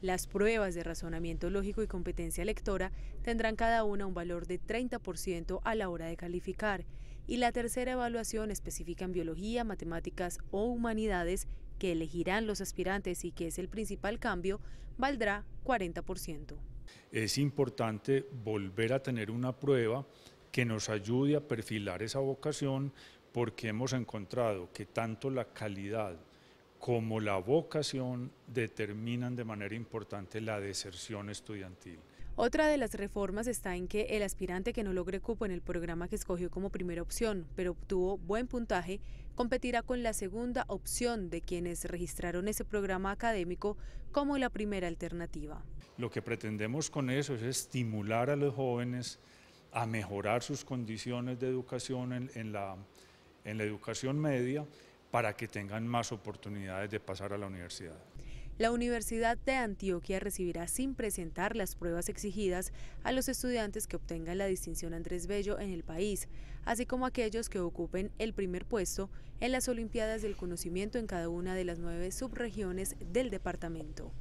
Las pruebas de razonamiento lógico y competencia lectora tendrán cada una un valor de 30% a la hora de calificar y la tercera evaluación específica en biología, matemáticas o humanidades que elegirán los aspirantes y que es el principal cambio, valdrá 40%. Es importante volver a tener una prueba que nos ayude a perfilar esa vocación porque hemos encontrado que tanto la calidad como la vocación determinan de manera importante la deserción estudiantil. Otra de las reformas está en que el aspirante que no logre cupo en el programa que escogió como primera opción, pero obtuvo buen puntaje, competirá con la segunda opción de quienes registraron ese programa académico como la primera alternativa. Lo que pretendemos con eso es estimular a los jóvenes a mejorar sus condiciones de educación en, en la educación media para que tengan más oportunidades de pasar a la universidad. La Universidad de Antioquia recibirá sin presentar las pruebas exigidas a los estudiantes que obtengan la distinción Andrés Bello en el país, así como aquellos que ocupen el primer puesto en las Olimpiadas del Conocimiento en cada una de las nueve subregiones del departamento.